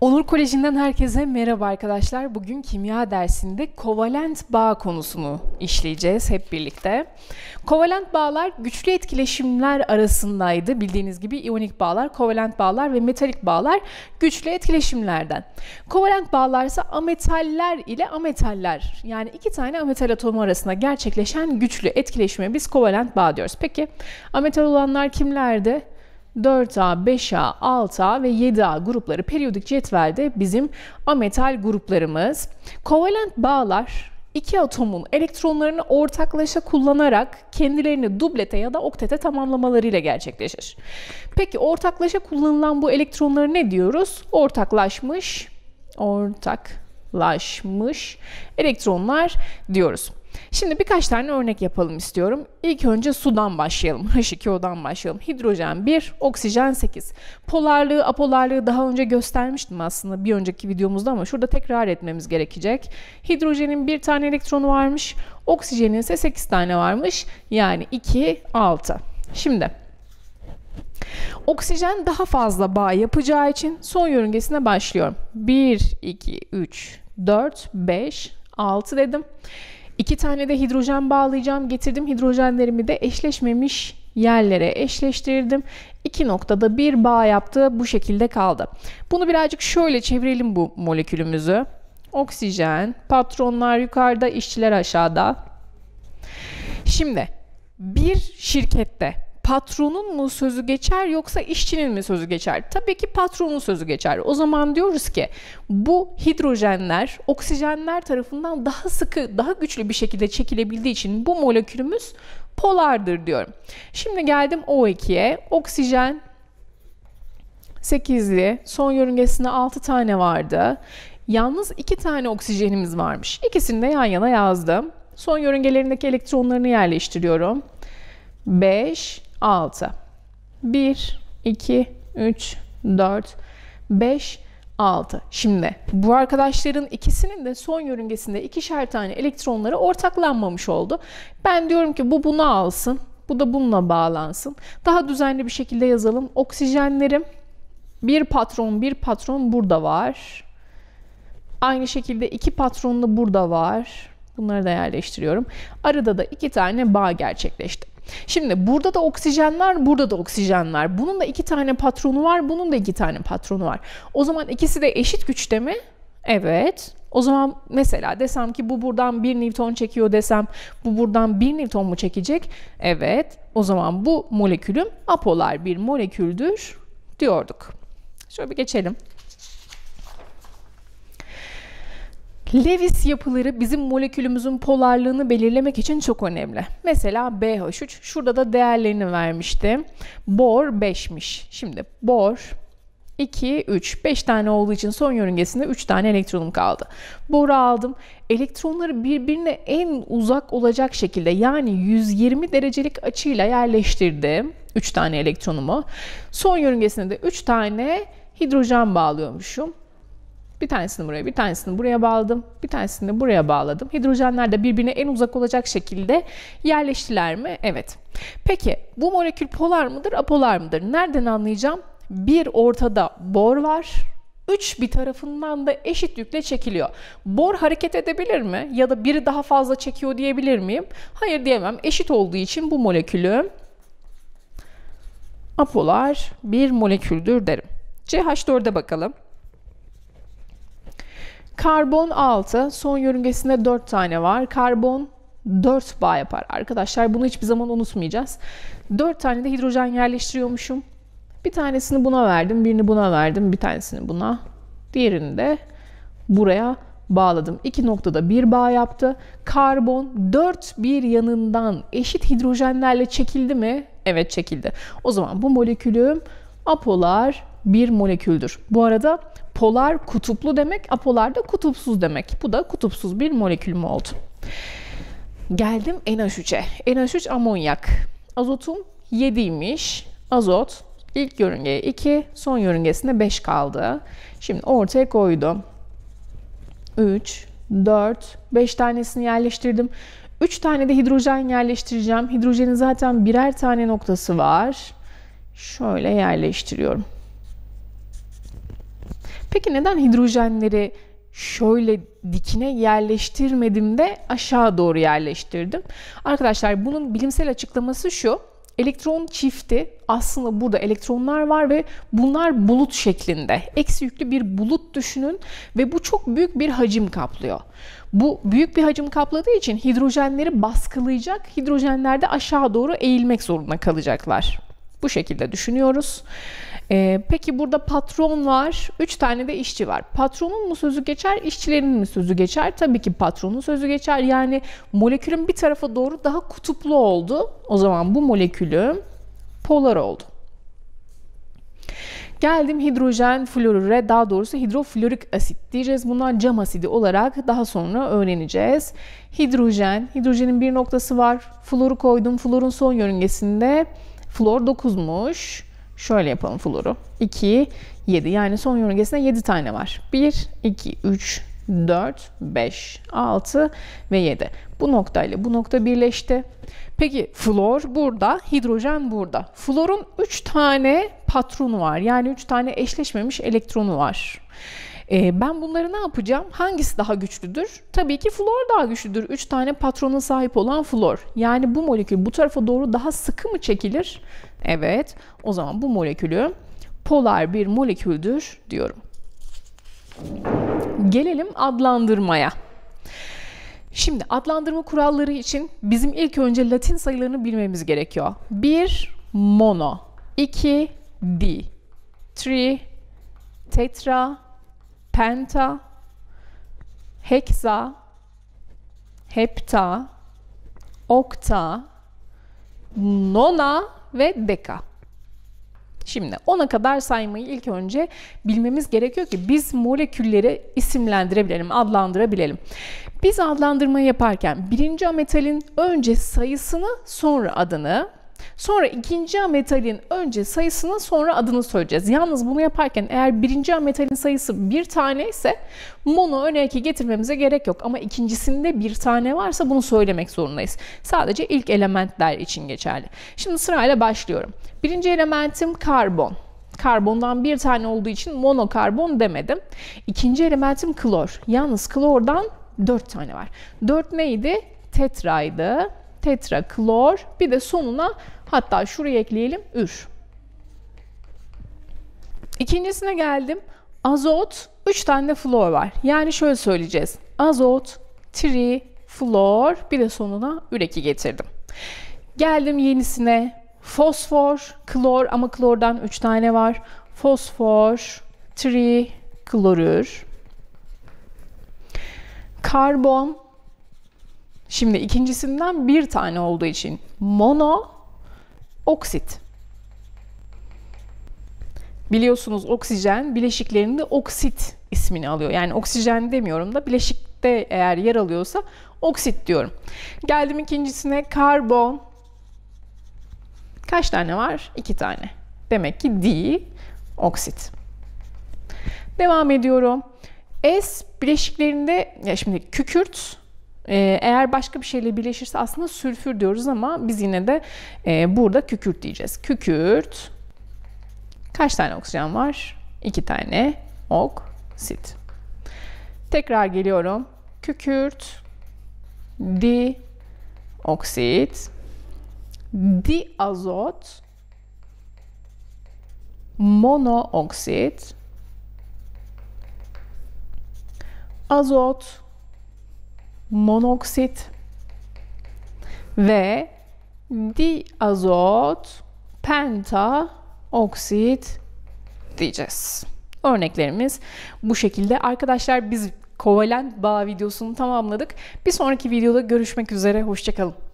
Onur Koleji'nden herkese merhaba arkadaşlar. Bugün kimya dersinde kovalent bağ konusunu işleyeceğiz hep birlikte. Kovalent bağlar güçlü etkileşimler arasındaydı. Bildiğiniz gibi iyonik bağlar, kovalent bağlar ve metalik bağlar güçlü etkileşimlerden. Kovalent bağlarsa ametaller ile ametaller yani iki tane ametal atomu arasında gerçekleşen güçlü etkileşime biz kovalent bağ diyoruz. Peki ametal olanlar kimlerdi? 4A, 5A, 6A ve 7A grupları periyodik cetvelde bizim ametal gruplarımız. Kovalent bağlar iki atomun elektronlarını ortaklaşa kullanarak kendilerini dublete ya da oktete tamamlamalarıyla gerçekleşir. Peki ortaklaşa kullanılan bu elektronları ne diyoruz? Ortaklaşmış, ortaklaşmış elektronlar diyoruz. Şimdi birkaç tane örnek yapalım istiyorum. İlk önce sudan başlayalım. H2O'dan başlayalım. Hidrojen 1, oksijen 8. Polarlığı, apolarlığı daha önce göstermiştim aslında bir önceki videomuzda ama şurada tekrar etmemiz gerekecek. Hidrojenin bir tane elektronu varmış. Oksijenin ise 8 tane varmış. Yani 2, 6. Şimdi Oksijen daha fazla bağ yapacağı için son yörüngesine başlıyorum. 1, 2, 3, 4, 5, 6 dedim. İki tane de hidrojen bağlayacağım. Getirdim hidrojenlerimi de eşleşmemiş yerlere eşleştirdim. İki noktada bir bağ yaptı. Bu şekilde kaldı. Bunu birazcık şöyle çevirelim bu molekülümüzü. Oksijen, patronlar yukarıda, işçiler aşağıda. Şimdi bir şirkette patronun mu sözü geçer yoksa işçinin mi sözü geçer? Tabii ki patronun sözü geçer. O zaman diyoruz ki bu hidrojenler oksijenler tarafından daha sıkı, daha güçlü bir şekilde çekilebildiği için bu molekülümüz polardır diyorum. Şimdi geldim O2'ye. Oksijen 8'li. Son yörüngesinde 6 tane vardı. Yalnız 2 tane oksijenimiz varmış. İkisini de yan yana yazdım. Son yörüngelerindeki elektronlarını yerleştiriyorum. 5 6. 1, 2, 3, 4, 5, 6. Şimdi bu arkadaşların ikisinin de son yörüngesinde ikişer tane elektronları ortaklanmamış oldu. Ben diyorum ki bu bunu alsın. Bu da bununla bağlansın. Daha düzenli bir şekilde yazalım. Oksijenlerim bir patron bir patron burada var. Aynı şekilde iki patron da burada var. Bunları da yerleştiriyorum. Arada da iki tane bağ gerçekleşti. Şimdi burada da oksijen var, burada da oksijen var. Bunun da iki tane patronu var, bunun da iki tane patronu var. O zaman ikisi de eşit güçte mi? Evet. O zaman mesela desem ki bu buradan 1 Newton çekiyor desem bu buradan 1 Newton mu çekecek? Evet. O zaman bu molekülüm apolar bir moleküldür diyorduk. Şöyle bir geçelim. Lewis yapıları bizim molekülümüzün polarlığını belirlemek için çok önemli. Mesela BH3 şurada da değerlerini vermişti. Bor 5'miş. Şimdi bor 2, 3. 5 tane olduğu için son yörüngesinde 3 tane elektronum kaldı. Boru aldım. Elektronları birbirine en uzak olacak şekilde yani 120 derecelik açıyla yerleştirdim. 3 tane elektronumu. Son yörüngesinde de 3 tane hidrojen bağlıyormuşum. Bir tanesini buraya, bir tanesini buraya bağladım, bir tanesini de buraya bağladım. Hidrojenler de birbirine en uzak olacak şekilde yerleştiler mi? Evet. Peki bu molekül polar mıdır, apolar mıdır? Nereden anlayacağım? Bir ortada bor var, üç bir tarafından da eşit yükle çekiliyor. Bor hareket edebilir mi? Ya da biri daha fazla çekiyor diyebilir miyim? Hayır diyemem. Eşit olduğu için bu molekülü apolar bir moleküldür derim. CH4'e bakalım. Karbon 6, son yörüngesinde 4 tane var. Karbon 4 bağ yapar arkadaşlar. Bunu hiçbir zaman unutmayacağız. 4 tane de hidrojen yerleştiriyormuşum. Bir tanesini buna verdim, birini buna verdim, bir tanesini buna. Diğerini de buraya bağladım. İki noktada bir bağ yaptı. Karbon dört bir yanından eşit hidrojenlerle çekildi mi? Evet çekildi. O zaman bu molekülüm apolar bir moleküldür. Bu arada polar kutuplu demek, apolar da kutupsuz demek. Bu da kutupsuz bir molekül mü oldu. Geldim NH3'e. NH3 amonyak. Azotum 7'ymiş. Azot ilk yörüngeye 2, son yörüngesinde 5 kaldı. Şimdi ortaya koydum. 3, 4, 5 tanesini yerleştirdim. 3 tane de hidrojen yerleştireceğim. Hidrojenin zaten birer tane noktası var. Şöyle yerleştiriyorum. Peki neden hidrojenleri şöyle dikine yerleştirmedim de aşağı doğru yerleştirdim? Arkadaşlar bunun bilimsel açıklaması şu. Elektron çifti aslında burada elektronlar var ve bunlar bulut şeklinde. Eksi yüklü bir bulut düşünün ve bu çok büyük bir hacim kaplıyor. Bu büyük bir hacim kapladığı için hidrojenleri baskılayacak. Hidrojenler de aşağı doğru eğilmek zorunda kalacaklar. Bu şekilde düşünüyoruz. Ee, peki burada patron var, 3 tane de işçi var. Patronun mu sözü geçer, işçilerin mi sözü geçer? Tabii ki patronun sözü geçer. Yani molekülün bir tarafa doğru daha kutuplu oldu. O zaman bu molekülü polar oldu. Geldim hidrojen florüre daha doğrusu hidroflorik asit diyeceğiz. Bunlar cam asidi olarak daha sonra öğreneceğiz. Hidrojen, hidrojenin bir noktası var. Floru koydum. Florun son yörüngesinde flor 9'muş. Şöyle yapalım flor'u. 2, 7 yani son yörüngesinde 7 tane var. 1, 2, 3, 4, 5, 6 ve 7. Bu noktayla bu nokta birleşti. Peki flor burada, hidrojen burada. Florun 3 tane patronu var. Yani 3 tane eşleşmemiş elektronu var. E, ben bunları ne yapacağım? Hangisi daha güçlüdür? Tabii ki flor daha güçlüdür. 3 tane patrona sahip olan flor. Yani bu molekül bu tarafa doğru daha sıkı mı çekilir? Evet. O zaman bu molekülü polar bir moleküldür diyorum. Gelelim adlandırmaya. Şimdi adlandırma kuralları için bizim ilk önce Latin sayılarını bilmemiz gerekiyor. 1 mono, 2 di, 3 tetra, penta, heksa, hepta, okta, nona ve deka. Şimdi ona kadar saymayı ilk önce bilmemiz gerekiyor ki biz molekülleri isimlendirebilelim, adlandırabilelim. Biz adlandırma yaparken birinci ametalin önce sayısını sonra adını, Sonra ikinci A metalin önce sayısını sonra adını söyleyeceğiz. Yalnız bunu yaparken eğer birinci A metalin sayısı bir tane ise mono öne getirmemize gerek yok. Ama ikincisinde bir tane varsa bunu söylemek zorundayız. Sadece ilk elementler için geçerli. Şimdi sırayla başlıyorum. Birinci elementim karbon karbondan bir tane olduğu için monokarbon demedim. İkinci elementim klor. Yalnız klordan dört tane var. Dört neydi? Tetraydı tetra, klor bir de sonuna hatta şuraya ekleyelim ür. İkincisine geldim. Azot 3 tane flor var. Yani şöyle söyleyeceğiz. Azot, tri, flor bir de sonuna üreki getirdim. Geldim yenisine. Fosfor, klor ama klordan 3 tane var. Fosfor, tri, klorür. Karbon, Şimdi ikincisinden bir tane olduğu için mono oksit. Biliyorsunuz oksijen bileşiklerinde oksit ismini alıyor. Yani oksijen demiyorum da bileşikte eğer yer alıyorsa oksit diyorum. Geldim ikincisine karbon. Kaç tane var? İki tane. Demek ki di oksit. Devam ediyorum. S bileşiklerinde ya şimdi kükürt ee, eğer başka bir şeyle birleşirse aslında sülfür diyoruz ama biz yine de e, burada kükürt diyeceğiz. Kükürt kaç tane oksijen var? İki tane oksit. Tekrar geliyorum. Kükürt di oksit Di diazot monooksit azot monoksit ve diazot pentaoksit diyeceğiz. Örneklerimiz bu şekilde. Arkadaşlar biz kovalent bağ videosunu tamamladık. Bir sonraki videoda görüşmek üzere. Hoşçakalın.